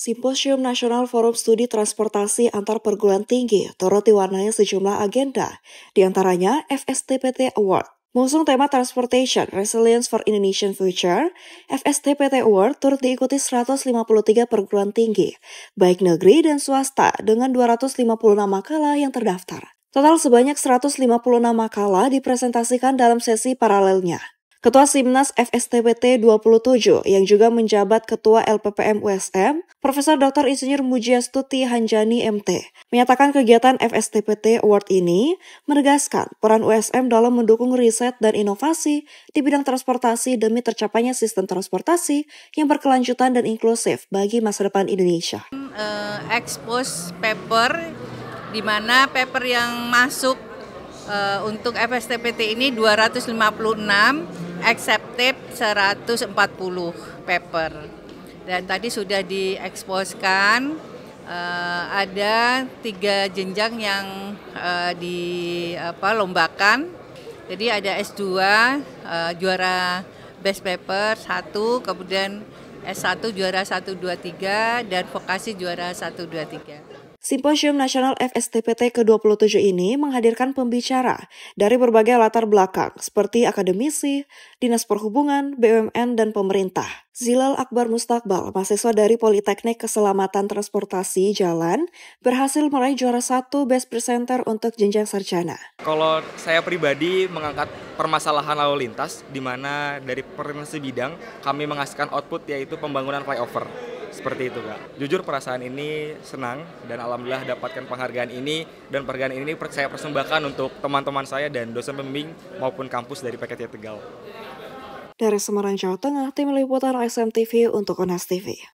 Simposium Nasional Forum Studi Transportasi Antar Perguruan Tinggi turut diwarnai sejumlah agenda, diantaranya FSTPT Award. Mengusung tema Transportation Resilience for Indonesian Future, FSTPT Award turut diikuti 153 perguruan tinggi, baik negeri dan swasta, dengan 256 makalah yang terdaftar. Total sebanyak 156 makalah dipresentasikan dalam sesi paralelnya. Ketua Simnas FSTPT 27 yang juga menjabat Ketua LPPM USM, Profesor Dr. Insinyur Mujiastuti Hanjani MT, menyatakan kegiatan FSTPT Award ini menegaskan peran USM dalam mendukung riset dan inovasi di bidang transportasi demi tercapainya sistem transportasi yang berkelanjutan dan inklusif bagi masa depan Indonesia. Uh, expose paper di mana paper yang masuk uh, untuk FSTPT ini 256 accepted 140 paper dan tadi sudah dieksposkan uh, ada tiga jenjang yang uh, eh, di apa lombakan jadi ada S2 uh, eh, juara best paper 1 kemudian S1 juara 1 2 3 dan vokasi juara 1 2 3 Simposium Nasional FSTPT ke-27 ini menghadirkan pembicara dari berbagai latar belakang seperti akademisi, dinas perhubungan, BUMN, dan pemerintah. Zilal Akbar Mustakbal, mahasiswa dari Politeknik Keselamatan Transportasi Jalan, berhasil meraih juara satu Best Presenter untuk jenjang sarjana. Kalau saya pribadi mengangkat permasalahan lalu lintas, di mana dari perinasi bidang kami menghasilkan output yaitu pembangunan flyover seperti itu Kak. Jujur perasaan ini senang dan alhamdulillah dapatkan penghargaan ini dan penghargaan ini saya persembahkan untuk teman-teman saya dan dosen pembimbing maupun kampus dari PKT Tegal. Dari Semarang, Jawa Tengah, tim liputan SMTV untuk Unas TV.